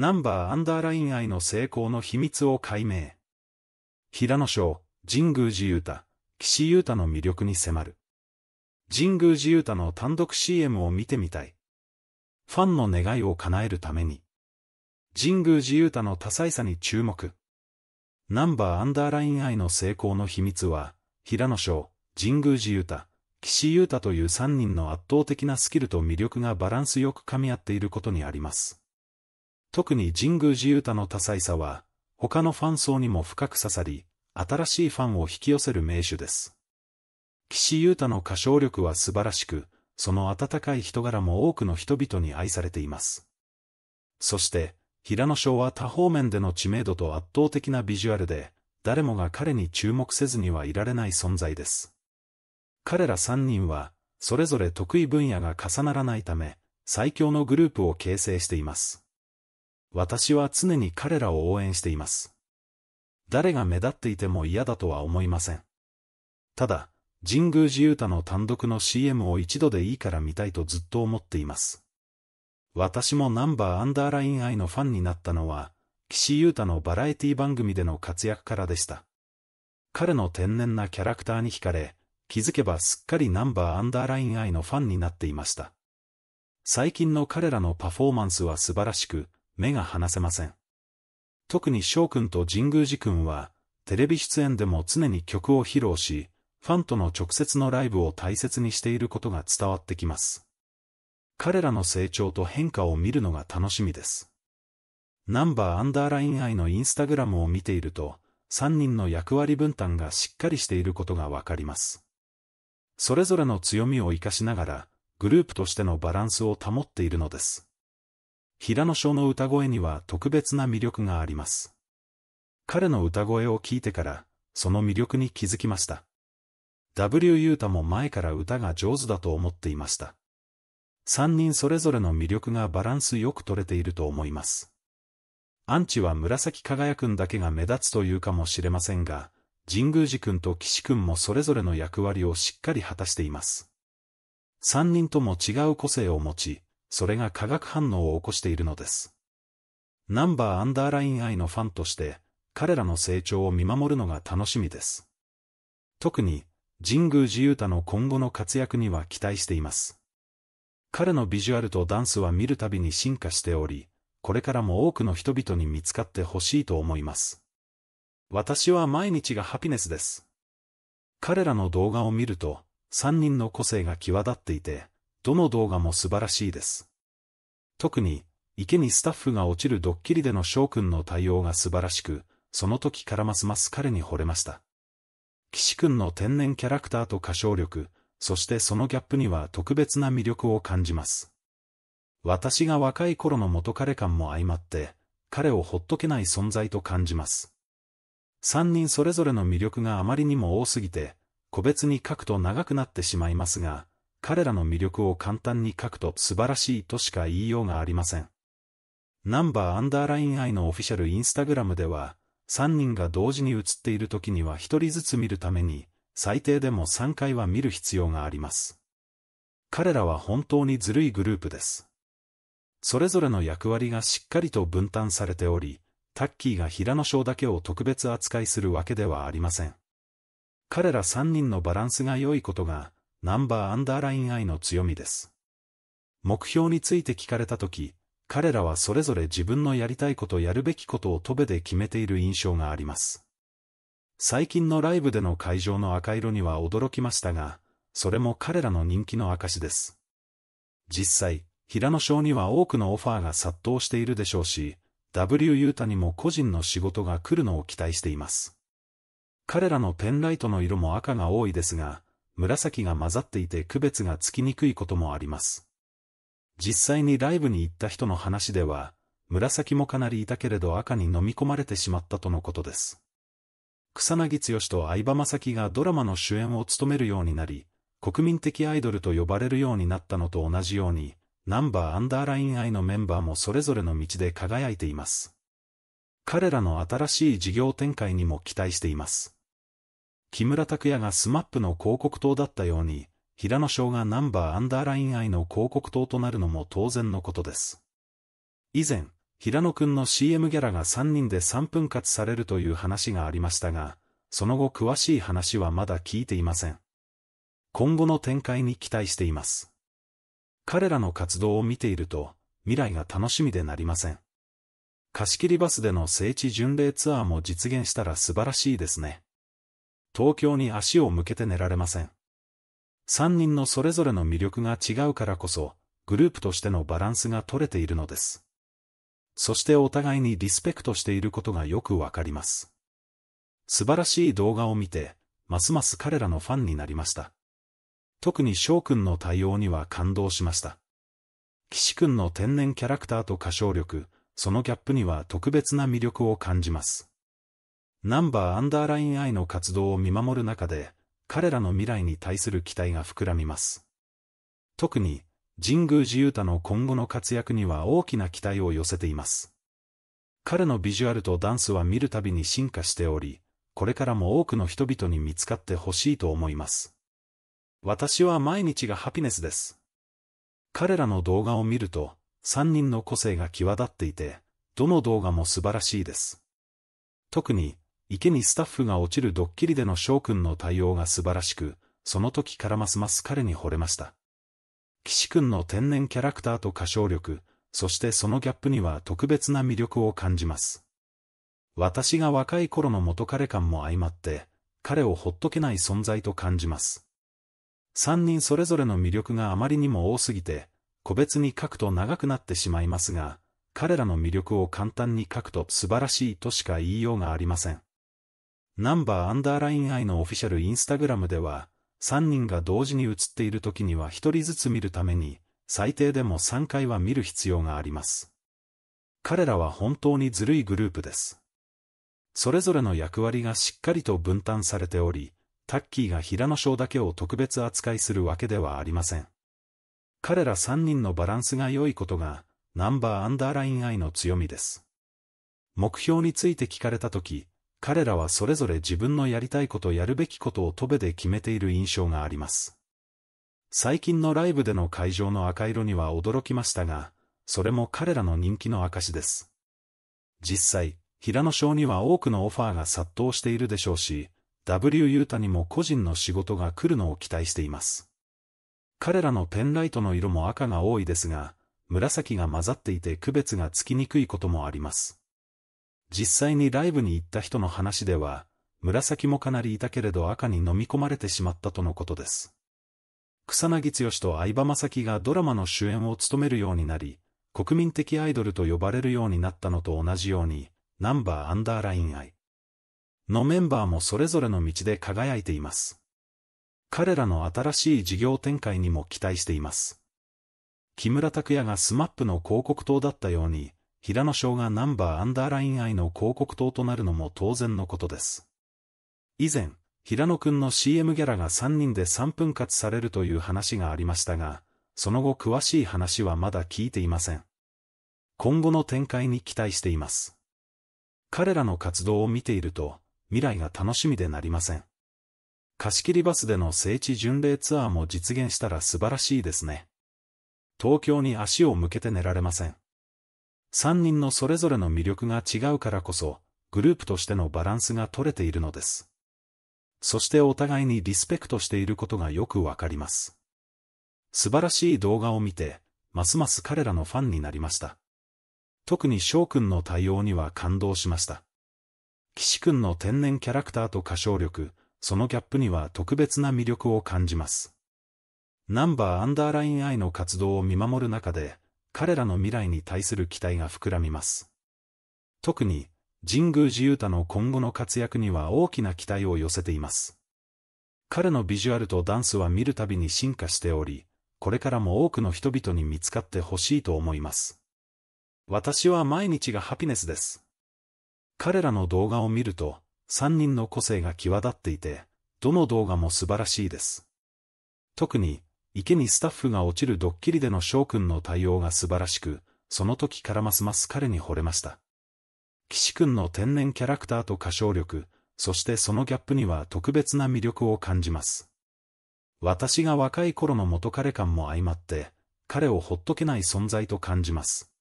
ナンバーアンダーライン愛の成功の秘密を解明。平野翔、神宮寺優太、岸優太の魅力に迫る。神宮寺優太の単独 CM を見てみたい。ファンの願いを叶えるために。神宮寺優太の多彩さに注目。ナンバーアンダーライン愛の成功の秘密は、平野翔、神宮寺優太、岸優太という3人の圧倒的なスキルと魅力がバランスよく噛み合っていることにあります。特に神宮寺太の多彩さは、他のファン層にも深く刺さり、新しいファンを引き寄せる名手です。岸優太の歌唱力は素晴らしく、その温かい人柄も多くの人々に愛されています。そして、平野翔は多方面での知名度と圧倒的なビジュアルで、誰もが彼に注目せずにはいられない存在です。彼ら3人は、それぞれ得意分野が重ならないため、最強のグループを形成しています。私は常に彼らを応援しています。誰が目立っていても嫌だとは思いません。ただ、神宮寺勇太の単独の CM を一度でいいから見たいとずっと思っています。私もナンバーアンダーライン愛のファンになったのは、岸優太のバラエティ番組での活躍からでした。彼の天然なキャラクターに惹かれ、気づけばすっかりナンバーアンダーライン愛のファンになっていました。最近の彼らのパフォーマンスは素晴らしく、目が離せません。特に翔くんと神宮寺くんは、テレビ出演でも常に曲を披露し、ファンとの直接のライブを大切にしていることが伝わってきます。彼らの成長と変化を見るのが楽しみです。ナンバーアンダーライン愛のインスタグラムを見ていると、3人の役割分担がしっかりしていることがわかります。それぞれの強みを活かしながら、グループとしてのバランスを保っているのです。平野翔の歌声には特別な魅力があります。彼の歌声を聞いてから、その魅力に気づきました。W ユータも前から歌が上手だと思っていました。三人それぞれの魅力がバランスよく取れていると思います。アンチは紫輝くんだけが目立つというかもしれませんが、神宮寺くんと岸くんもそれぞれの役割をしっかり果たしています。三人とも違う個性を持ち、それが化学反応を起こしているのです。ナンバーアンダーラインイのファンとして、彼らの成長を見守るのが楽しみです。特に、神宮寺勇太の今後の活躍には期待しています。彼のビジュアルとダンスは見るたびに進化しており、これからも多くの人々に見つかってほしいと思います。私は毎日がハピネスです。彼らの動画を見ると、三人の個性が際立っていて、どの動画も素晴らしいです。特に、池にスタッフが落ちるドッキリでの翔くんの対応が素晴らしく、その時からますます彼に惚れました。岸くんの天然キャラクターと歌唱力、そしてそのギャップには特別な魅力を感じます。私が若い頃の元彼感も相まって、彼をほっとけない存在と感じます。三人それぞれの魅力があまりにも多すぎて、個別に書くと長くなってしまいますが、彼らの魅力を簡単に書くと素晴らしいとしか言いようがありません。ナンバーアンダーライン愛のオフィシャルインスタグラムでは、3人が同時に写っている時には1人ずつ見るために、最低でも3回は見る必要があります。彼らは本当にずるいグループです。それぞれの役割がしっかりと分担されており、タッキーが平野翔だけを特別扱いするわけではありません。彼ら3人のバランスが良いことが、ナンバーアンダーライン I の強みです。目標について聞かれたとき、彼らはそれぞれ自分のやりたいことやるべきことをトベで決めている印象があります。最近のライブでの会場の赤色には驚きましたが、それも彼らの人気の証です。実際、平野翔には多くのオファーが殺到しているでしょうし、W ユータにも個人の仕事が来るのを期待しています。彼らのペンライトの色も赤が多いですが、紫が混ざっていて区別がつきにくいこともあります。実際にライブに行った人の話では、紫もかなりいたけれど赤に飲み込まれてしまったとのことです。草薙剛と相葉雅紀がドラマの主演を務めるようになり、国民的アイドルと呼ばれるようになったのと同じように、ナンバーアンダーライン愛のメンバーもそれぞれの道で輝いています。彼らの新しい事業展開にも期待しています。木村拓哉がスマップの広告塔だったように、平野翔がナンバーアンダーライン愛の広告塔となるのも当然のことです。以前、平野くんの CM ギャラが3人で3分割されるという話がありましたが、その後詳しい話はまだ聞いていません。今後の展開に期待しています。彼らの活動を見ていると、未来が楽しみでなりません。貸し切りバスでの聖地巡礼ツアーも実現したら素晴らしいですね。東京に足を向けて寝られません。3人のそれぞれの魅力が違うからこそ、グループとしてのバランスが取れているのです。そしてお互いにリスペクトしていることがよくわかります。素晴らしい動画を見て、ますます彼らのファンになりました。特に翔くんの対応には感動しました。岸くんの天然キャラクターと歌唱力、そのギャップには特別な魅力を感じます。ナンバーアンダーライン I の活動を見守る中で、彼らの未来に対する期待が膨らみます。特に、神宮寺勇太の今後の活躍には大きな期待を寄せています。彼のビジュアルとダンスは見るたびに進化しており、これからも多くの人々に見つかってほしいと思います。私は毎日がハピネスです。彼らの動画を見ると、三人の個性が際立っていて、どの動画も素晴らしいです。特に、池にスタッフが落ちるドッキリでの翔くんの対応が素晴らしく、その時からますます彼に惚れました。岸くんの天然キャラクターと歌唱力、そしてそのギャップには特別な魅力を感じます。私が若い頃の元彼感も相まって、彼をほっとけない存在と感じます。三人それぞれの魅力があまりにも多すぎて、個別に書くと長くなってしまいますが、彼らの魅力を簡単に書くと素晴らしいとしか言いようがありません。ナンバーアンダーラインアイのオフィシャルインスタグラムでは、3人が同時に写っている時には1人ずつ見るために、最低でも3回は見る必要があります。彼らは本当にずるいグループです。それぞれの役割がしっかりと分担されており、タッキーが平野翔だけを特別扱いするわけではありません。彼ら3人のバランスが良いことが、ナンバーアンダーラインアイの強みです。目標について聞かれたとき、彼らはそれぞれ自分のやりたいことやるべきことをトベで決めている印象があります。最近のライブでの会場の赤色には驚きましたが、それも彼らの人気の証です。実際、平野翔には多くのオファーが殺到しているでしょうし、W ユータにも個人の仕事が来るのを期待しています。彼らのペンライトの色も赤が多いですが、紫が混ざっていて区別がつきにくいこともあります。実際にライブに行った人の話では、紫もかなりいたけれど赤に飲み込まれてしまったとのことです。草薙剛と相葉雅紀がドラマの主演を務めるようになり、国民的アイドルと呼ばれるようになったのと同じように、ナンバーアンダーライン愛のメンバーもそれぞれの道で輝いています。彼らの新しい事業展開にも期待しています。木村拓哉がスマップの広告塔だったように、平野翔がナンバーアンダーライン愛の広告塔となるのも当然のことです。以前、平野くんの CM ギャラが3人で3分割されるという話がありましたが、その後詳しい話はまだ聞いていません。今後の展開に期待しています。彼らの活動を見ていると、未来が楽しみでなりません。貸し切りバスでの聖地巡礼ツアーも実現したら素晴らしいですね。東京に足を向けて寝られません。3人のそれぞれの魅力が違うからこそ、グループとしてのバランスが取れているのです。そしてお互いにリスペクトしていることがよくわかります。素晴らしい動画を見て、ますます彼らのファンになりました。特に翔くんの対応には感動しました。岸くんの天然キャラクターと歌唱力、そのギャップには特別な魅力を感じます。ナンバーアンダーラインイの活動を見守る中で、彼らの未来に対する期待が膨らみます。特に、神宮寺勇太の今後の活躍には大きな期待を寄せています。彼のビジュアルとダンスは見るたびに進化しており、これからも多くの人々に見つかってほしいと思います。私は毎日がハピネスです。彼らの動画を見ると、3人の個性が際立っていて、どの動画も素晴らしいです。特に、池にスタッフが落ちるドッキリでの翔くんの対応が素晴らしく、その時からますます彼に惚れました。岸くんの天然キャラクターと歌唱力、そしてそのギャップには特別な魅力を感じます。私が若い頃の元彼感も相まって、彼をほっとけない存在と感じます。